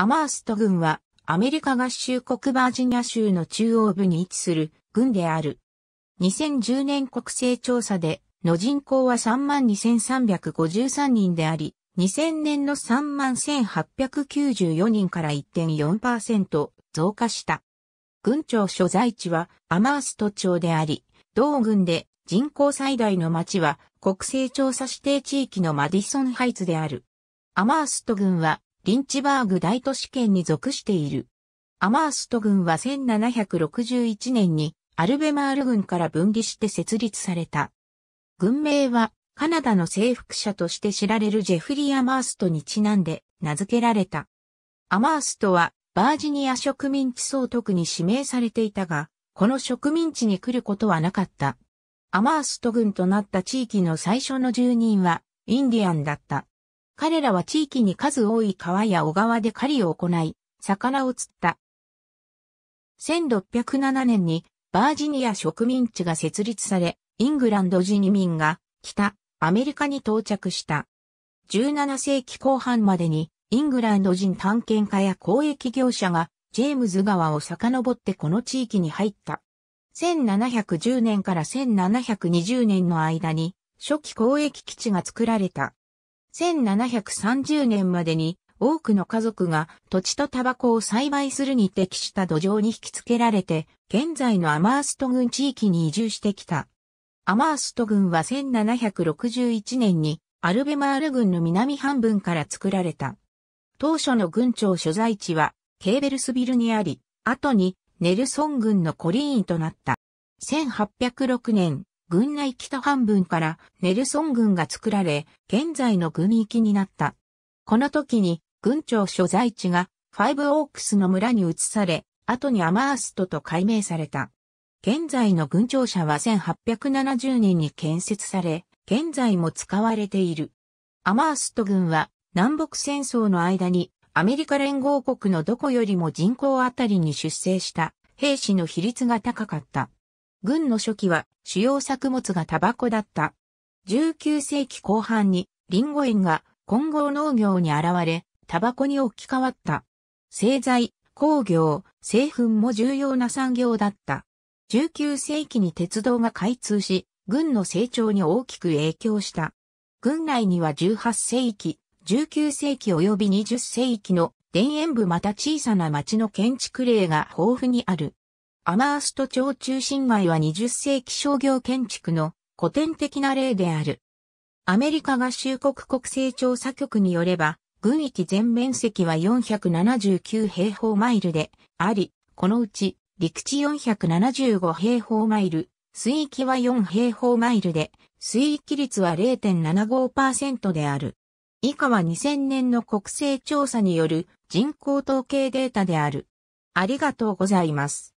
アマースト郡はアメリカ合衆国バージニア州の中央部に位置する郡である。2010年国勢調査での人口は32,353人であり、2000年の31,894人から1.4%増加した。郡庁所在地はアマースト町であり、同郡で人口最大の町は国勢調査指定地域のマディソンハイツである。アマースト郡はリンチバーグ大都市圏に属している。アマースト軍は1761年にアルベマール軍から分離して設立された。軍名はカナダの征服者として知られるジェフリー・アマーストにちなんで名付けられた。アマーストはバージニア植民地総督に指名されていたが、この植民地に来ることはなかった。アマースト軍となった地域の最初の住人はインディアンだった。彼らは地域に数多い川や小川で狩りを行い、魚を釣った。1607年にバージニア植民地が設立され、イングランド人移民が北アメリカに到着した。17世紀後半までにイングランド人探検家や交易業者がジェームズ川を遡ってこの地域に入った。1710年から1720年の間に初期交易基地が作られた。1730年までに多くの家族が土地とタバコを栽培するに適した土壌に引き付けられて、現在のアマースト郡地域に移住してきた。アマースト郡は1761年にアルベマール郡の南半分から作られた。当初の郡庁所在地はケーベルスビルにあり、後にネルソン郡のコリーンとなった。1806年、軍内北半分からネルソン軍が作られ、現在の軍域になった。この時に、軍庁所在地がファイブオークスの村に移され、後にアマーストと改名された。現在の軍庁舎は1870年に建設され、現在も使われている。アマースト軍は南北戦争の間にアメリカ連合国のどこよりも人口あたりに出生した兵士の比率が高かった。軍の初期は主要作物がタバコだった。19世紀後半にリンゴ園が混合農業に現れ、タバコに置き換わった。製材、工業、製粉も重要な産業だった。19世紀に鉄道が開通し、軍の成長に大きく影響した。軍内には18世紀、19世紀及び20世紀の田園部また小さな町の建築例が豊富にある。アマースト町中心街は20世紀商業建築の古典的な例である。アメリカ合衆国国勢調査局によれば、軍域全面積は479平方マイルであり、このうち陸地475平方マイル、水域は4平方マイルで、水域率は0.75%である。以下は2000年の国勢調査による人口統計データである。ありがとうございます。